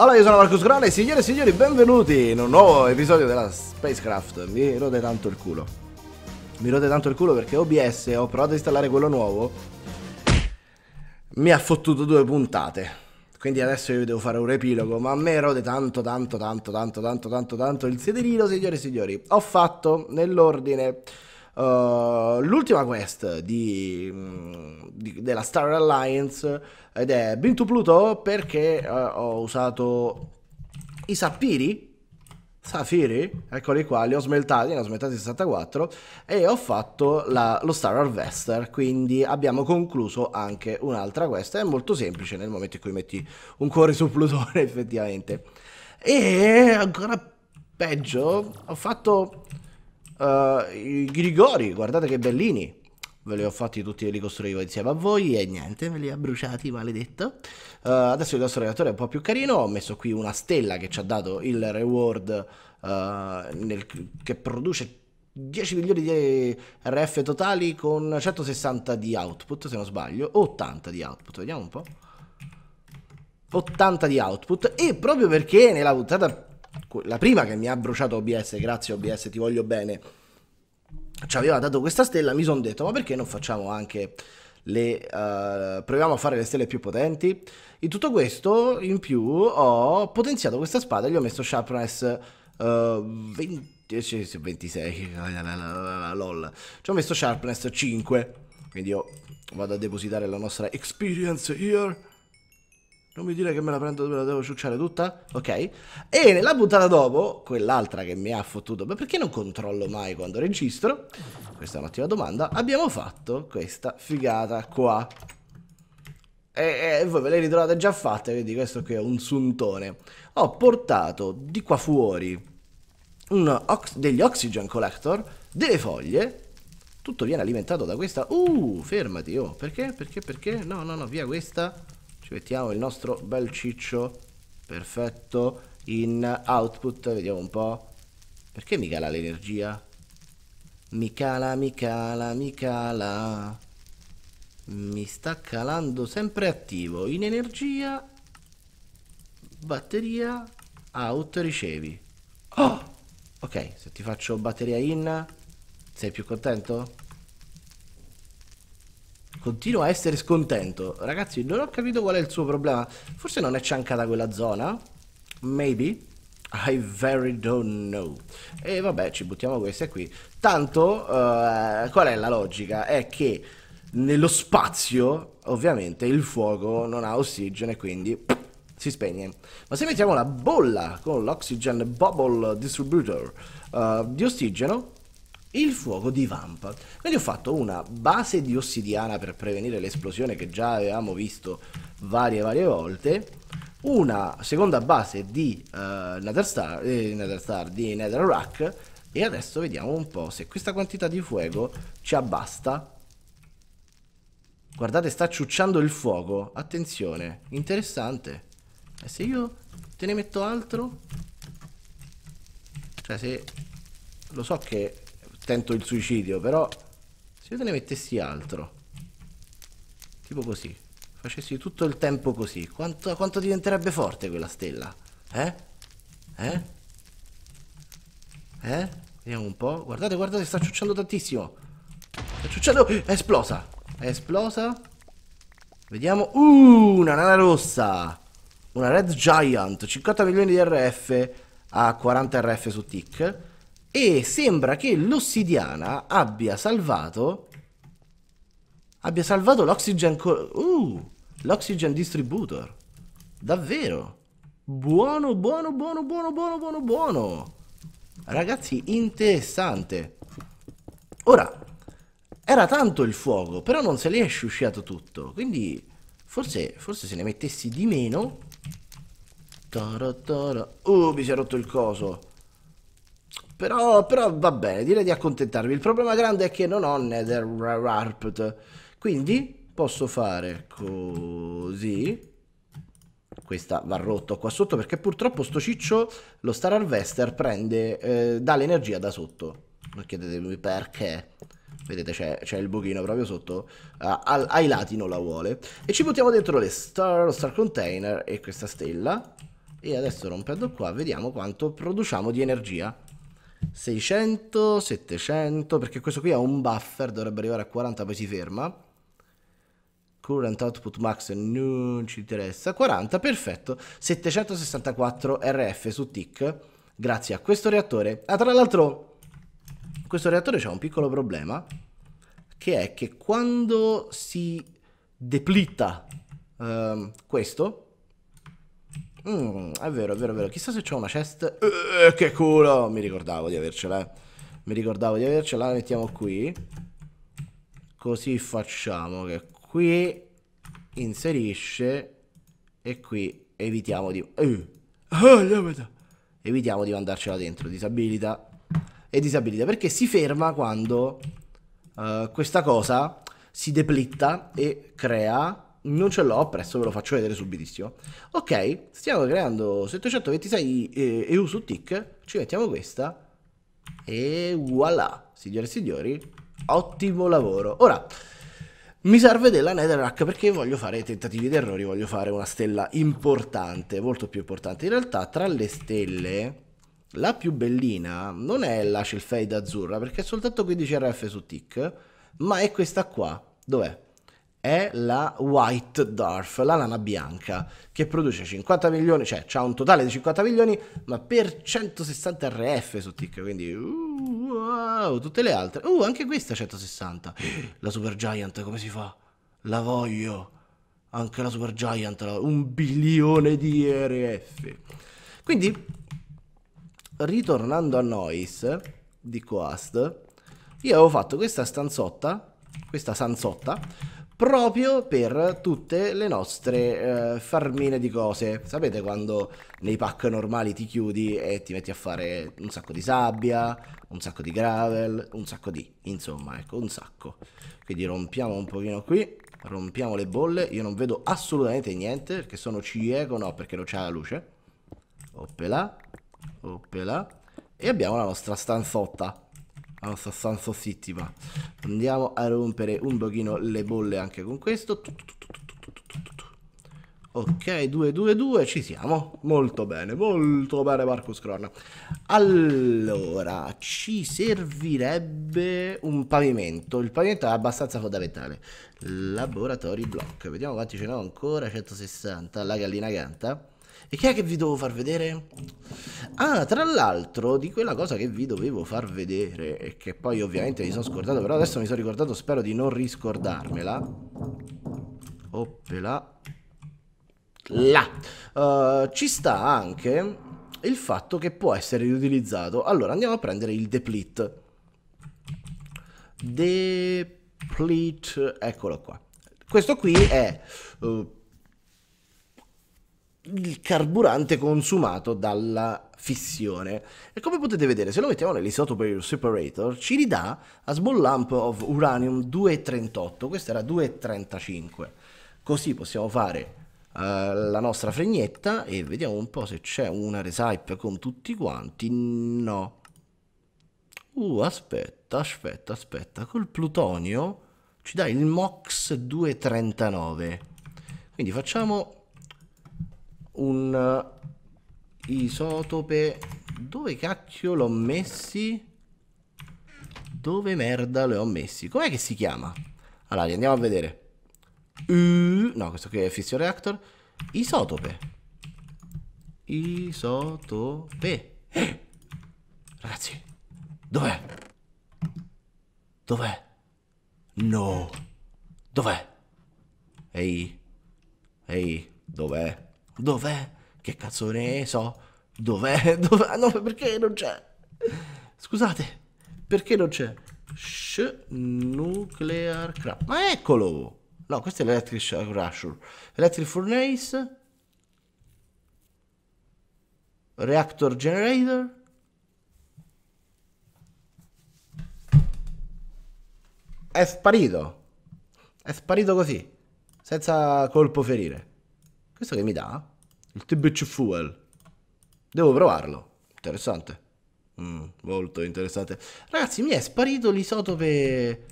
Allora io sono Marcus Grane, signore e signori benvenuti in un nuovo episodio della Spacecraft Mi rode tanto il culo Mi rode tanto il culo perché OBS, ho provato a installare quello nuovo Mi ha fottuto due puntate Quindi adesso io devo fare un riepilogo Ma a me rode tanto tanto tanto tanto tanto tanto tanto il sederino signore e signori Ho fatto nell'ordine eh, l'ultima quest di, mm, di, della Star Alliance ed è Been to Pluto perché uh, ho usato i sapiri, safiri, eccoli qua, li ho smeltati, ne ho smeltati 64 e ho fatto la, lo Star Harvester, quindi abbiamo concluso anche un'altra quest, è molto semplice nel momento in cui metti un cuore su Plutone effettivamente. E ancora peggio, ho fatto Uh, I Grigori, guardate che bellini. Ve li ho fatti tutti e li costruivo insieme a voi e niente, me li ha bruciati, maledetto. Uh, adesso il nostro reattore è un po' più carino. Ho messo qui una stella che ci ha dato il reward uh, nel, che produce 10 milioni di RF totali con 160 di output, se non sbaglio, 80 di output, vediamo un po'. 80 di output e proprio perché nella puntata la prima che mi ha bruciato OBS, grazie OBS, ti voglio bene, ci aveva dato questa stella, mi sono detto ma perché non facciamo anche le... Uh, proviamo a fare le stelle più potenti? In tutto questo, in più, ho potenziato questa spada, gli ho messo sharpness uh, 20... 26 lol ci ho messo sharpness 5 quindi io vado a depositare la nostra experience here non mi dire che me la prendo, dove la devo ciucciare tutta? Ok. E nella puntata dopo, quell'altra che mi ha fottuto, ma perché non controllo mai quando registro? Questa è un'ottima domanda. Abbiamo fatto questa figata qua. E, e, voi ve le ritrovate già fatte, vedi questo qui è un suntone. Ho portato di qua fuori ox degli oxygen collector, delle foglie, tutto viene alimentato da questa... Uh, fermati, oh, perché? Perché? Perché? No, no, no, via questa ci mettiamo il nostro bel ciccio perfetto in output vediamo un po' perché mi cala l'energia? mi cala mi cala mi cala mi sta calando sempre attivo in energia batteria out ricevi oh! ok se ti faccio batteria in sei più contento? Continua a essere scontento. Ragazzi, non ho capito qual è il suo problema. Forse non è ciancata quella zona? Maybe. I very don't know. E vabbè, ci buttiamo queste qui. Tanto, uh, qual è la logica? È che nello spazio, ovviamente, il fuoco non ha ossigeno e quindi pff, si spegne. Ma se mettiamo una bolla con l'Oxygen Bubble Distributor uh, di ossigeno, il fuoco di vampa Quindi ho fatto una base di ossidiana per prevenire l'esplosione che già avevamo visto varie varie volte, una seconda base di uh, star, eh, Netherstar, di Netherrack e adesso vediamo un po' se questa quantità di fuoco ci abbasta. Guardate, sta ciucciando il fuoco. Attenzione, interessante. E se io te ne metto altro? Cioè, se lo so che tento il suicidio, però se io te ne mettessi altro, tipo così, facessi tutto il tempo così, quanto, quanto diventerebbe forte quella stella? Eh? Eh? Eh? Vediamo un po'. Guardate, guardate, sta ciucciando tantissimo. Sta ciucciando... È esplosa. È esplosa. Vediamo. Uh, una nana rossa. Una Red Giant. 50 milioni di RF a 40 RF su tick. E sembra che l'ossidiana abbia salvato... Abbia salvato l'oxygen... Uh, l'oxygen distributor. Davvero. Buono, buono, buono, buono, buono, buono, buono. Ragazzi, interessante. Ora, era tanto il fuoco, però non se l'è sciusciato tutto. Quindi, forse, forse se ne mettessi di meno... Taratara. Oh, uh, mi si è rotto il coso. Però, però va bene, direi di accontentarvi. Il problema grande è che non ho Nether Warped. Quindi posso fare così. Questa va rotta qua sotto perché purtroppo sto ciccio, lo Star Harvester, prende, eh, dà l'energia da sotto. Non chiedetemi perché. Vedete c'è, il buchino proprio sotto, uh, al, ai lati non la vuole. E ci buttiamo dentro le star, lo star container e questa stella. E adesso rompendo qua vediamo quanto produciamo di energia. 600, 700, perché questo qui ha un buffer, dovrebbe arrivare a 40 poi si ferma. Current output max non ci interessa, 40, perfetto, 764 RF su TIC, grazie a questo reattore. Ah, tra l'altro, questo reattore c'ha un piccolo problema, che è che quando si deplita ehm, questo, Mm, è vero, è vero, è vero. Chissà se c'è una chest. Uh, che culo! Mi ricordavo di avercela. Eh. Mi ricordavo di avercela. La mettiamo qui. Così facciamo che qui inserisce e qui evitiamo di... Uh. Evitiamo di mandarcela dentro. Disabilita. E disabilita perché si ferma quando uh, questa cosa si deplitta e crea non ce l'ho presto, ve lo faccio vedere subitissimo. Ok, stiamo creando 726 eh, EU su tick, ci mettiamo questa e voilà, signore e signori, ottimo lavoro. Ora, mi serve della netherrack perché voglio fare tentativi d'errori, voglio fare una stella importante, molto più importante. In realtà tra le stelle... La più bellina non è la Shellfade azzurra perché è soltanto 15 RF su tick, ma è questa qua. Dov'è? è la White Dwarf, la lana bianca, che produce 50 milioni, cioè ha un totale di 50 milioni, ma per 160 RF su TIC, quindi uh, wow, tutte le altre. Uh, anche questa 160. La Super Giant come si fa? La voglio. Anche la Super Giant, un bilione di RF. Quindi ritornando a Noise di Coast, io avevo fatto questa stanzotta, questa sanzotta proprio per tutte le nostre eh, farmine di cose. Sapete quando nei pack normali ti chiudi e ti metti a fare un sacco di sabbia, un sacco di gravel, un sacco di, insomma, ecco, un sacco. Quindi rompiamo un pochino qui, rompiamo le bolle, io non vedo assolutamente niente perché sono cieco, no, perché non c'è la luce. Oppela, oppela. E abbiamo la nostra stanzotta a Sassanso City va. Andiamo a rompere un pochino le bolle anche con questo. Ok, 2, 2, 2, ci siamo. Molto bene, molto bene Marcus Cron. Allora, ci servirebbe un pavimento. Il pavimento è abbastanza fondamentale. laboratory block. Vediamo quanti ce n'ho ancora. 160. La gallina canta. E che è che vi devo far vedere? Ah, tra l'altro, di quella cosa che vi dovevo far vedere e che poi ovviamente mi sono scordato, però adesso mi sono ricordato, spero di non riscordarmela. Oppela. Là. Uh, ci sta anche il fatto che può essere riutilizzato. Allora, andiamo a prendere il deplete. Deplete, eccolo qua. Questo qui è... Uh, il carburante consumato dalla fissione. E come potete vedere, se lo mettiamo nell'isotope separator, ci ridà a small lump of uranium 238, questo era 235. Così possiamo fare uh, la nostra fregnetta e vediamo un po' se c'è una resipe con tutti quanti. No. Uh, aspetta, aspetta, aspetta. Col plutonio ci dà il MOX 239. Quindi facciamo un eh, isotope. Dove cacchio l'ho messi? Dove merda le ho messi? Com'è che si chiama? Allora, li andiamo a vedere. no, questo qui è fission reactor. Isotope. Isotope. Eh! Ragazzi, dov'è? Dov'è? No. Dov'è? Ehi. Ehi, dov'è? Dov'è? Che cazzo ne so? Dov'è? Dov'è? Ah, no, perché non c'è? Scusate, perché non c'è? Sh nuclear crash. Ma eccolo! No, questo è l'electric crusher. Electric furnace. Reactor generator. È sparito. È sparito così, senza colpo ferire. Questo che mi dà? Il TBC Fuel. Devo provarlo. Interessante. Mm, molto interessante. Ragazzi, mi è sparito l'isotope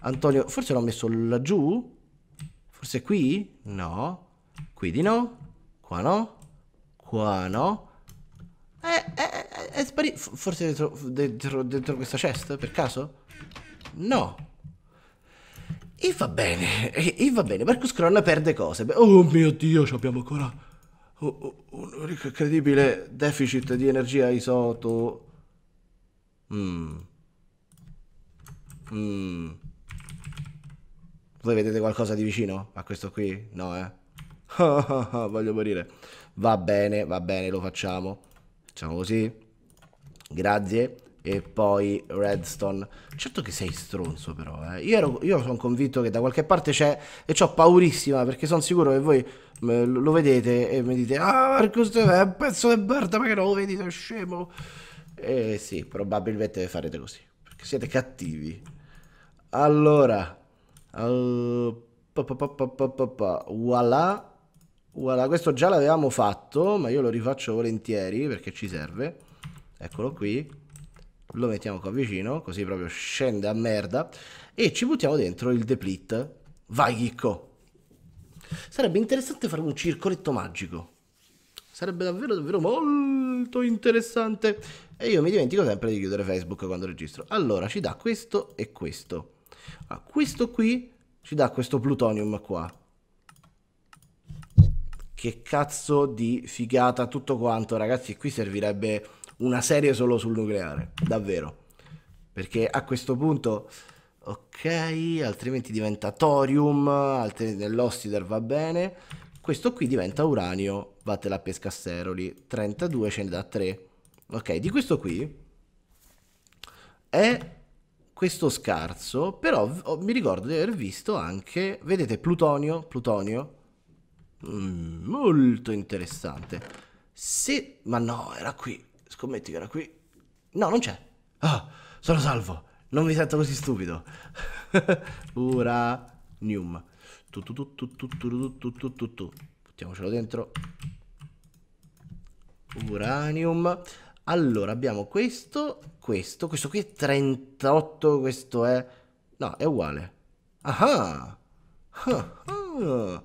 Antonio. Forse l'ho messo laggiù? Forse qui? No. Qui di no. Qua no. Qua no. Eh, eh, eh è sparito. Forse dentro, dentro, dentro questa cesta, per caso? No. E va bene, e, e va bene, Marcus Cron perde cose. Oh mio Dio, abbiamo ancora un incredibile deficit di energia isoto. Mm. Mm. Voi vedete qualcosa di vicino a questo qui? No, eh? Voglio morire. Va bene, va bene, lo facciamo. Facciamo così. Grazie e poi Redstone. Certo che sei stronzo però, eh. Io, io sono convinto che da qualche parte c'è e ho paurissima perché sono sicuro che voi lo vedete e mi dite Ah Marcus è un pezzo di merda ma che non lo vedi, sei scemo. E sì, probabilmente farete così, perché siete cattivi. Allora, uh, voilà. Voilà, questo già l'avevamo fatto, ma io lo rifaccio volentieri perché ci serve. Eccolo qui lo mettiamo qua vicino, così proprio scende a merda, e ci buttiamo dentro il deplete. Vai Chicco! Sarebbe interessante fare un circoletto magico. Sarebbe davvero, davvero molto interessante. E io mi dimentico sempre di chiudere Facebook quando registro. Allora, ci dà questo e questo. Ah, questo qui ci dà questo plutonium qua. Che cazzo di figata tutto quanto, ragazzi. Qui servirebbe una serie solo sul nucleare, davvero. Perché a questo punto, ok, altrimenti diventa thorium, altrimenti l'ossider va bene. Questo qui diventa uranio, vattela a pescasteroli, 32 ce ne dà 3. Ok, di questo qui è questo scarso, però oh, mi ricordo di aver visto anche, vedete, plutonio, plutonio, mm, molto interessante. Se, ma no, era qui, Scommetti che era qui. No, non c'è. Ah, sono salvo. Non mi sento così stupido. Uranium. Buttiamocelo dentro. Uranium. Allora, abbiamo questo, questo, questo qui è 38, questo è... No, è uguale. Ah, ah ah.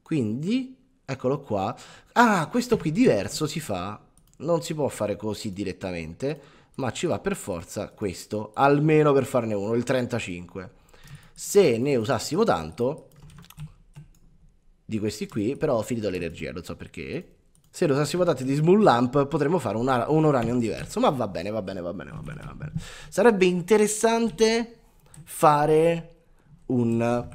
Quindi, eccolo qua. Ah, questo qui diverso si fa non si può fare così direttamente, ma ci va per forza questo, almeno per farne uno, il 35. Se ne usassimo tanto, di questi qui, però ho finito l'energia, non so perché. Se lo usassimo tanto di Small Lamp potremmo fare una, un uranium diverso, ma va bene, va bene, va bene, va bene, va bene. Sarebbe interessante fare un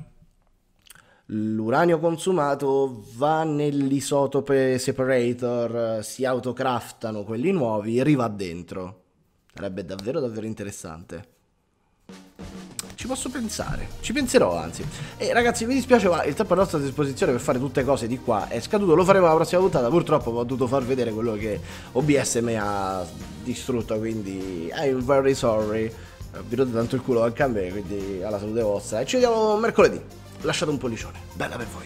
L'uranio consumato va nell'isotope separator, si autocraftano quelli nuovi e riva dentro. Sarebbe davvero davvero interessante ci posso pensare, ci penserò anzi. E ragazzi, mi dispiace, ma il tempo a nostra disposizione per fare tutte cose di qua è scaduto. Lo faremo la prossima puntata. Purtroppo ho dovuto far vedere quello che OBS mi ha distrutto. Quindi, I'm very sorry. Eh, vi rode tanto il culo anche a me. Quindi, alla salute vostra. E ci vediamo mercoledì lasciate un pollicione. Bella per voi.